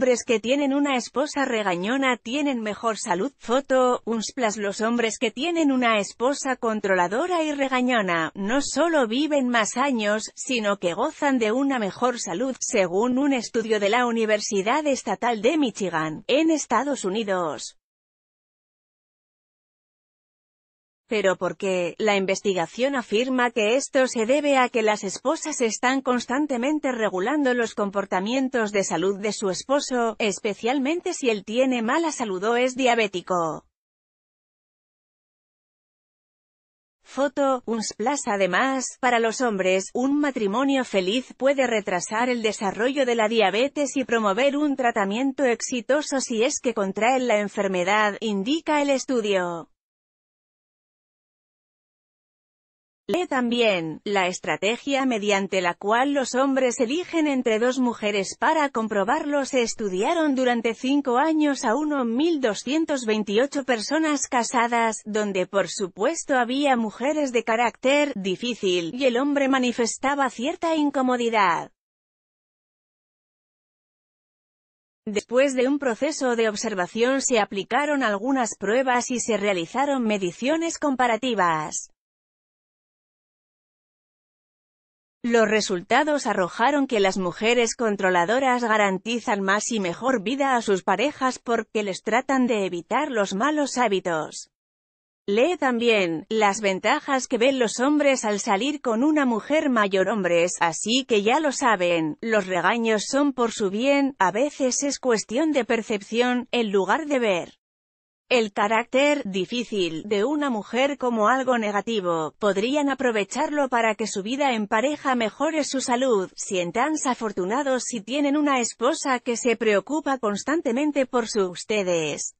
hombres que tienen una esposa regañona tienen mejor salud. Foto, unsplash. Los hombres que tienen una esposa controladora y regañona, no solo viven más años, sino que gozan de una mejor salud, según un estudio de la Universidad Estatal de Michigan, en Estados Unidos. pero porque, la investigación afirma que esto se debe a que las esposas están constantemente regulando los comportamientos de salud de su esposo, especialmente si él tiene mala salud o es diabético. Foto, Unsplash Además, para los hombres, un matrimonio feliz puede retrasar el desarrollo de la diabetes y promover un tratamiento exitoso si es que contraen la enfermedad, indica el estudio. Lee también, la estrategia mediante la cual los hombres eligen entre dos mujeres para comprobarlo se estudiaron durante cinco años a 1.228 personas casadas, donde por supuesto había mujeres de carácter difícil, y el hombre manifestaba cierta incomodidad. Después de un proceso de observación se aplicaron algunas pruebas y se realizaron mediciones comparativas. Los resultados arrojaron que las mujeres controladoras garantizan más y mejor vida a sus parejas porque les tratan de evitar los malos hábitos. Lee también, las ventajas que ven los hombres al salir con una mujer mayor hombres, así que ya lo saben, los regaños son por su bien, a veces es cuestión de percepción, en lugar de ver el carácter difícil de una mujer como algo negativo, podrían aprovecharlo para que su vida en pareja mejore su salud, sientanse afortunados si tienen una esposa que se preocupa constantemente por su ustedes.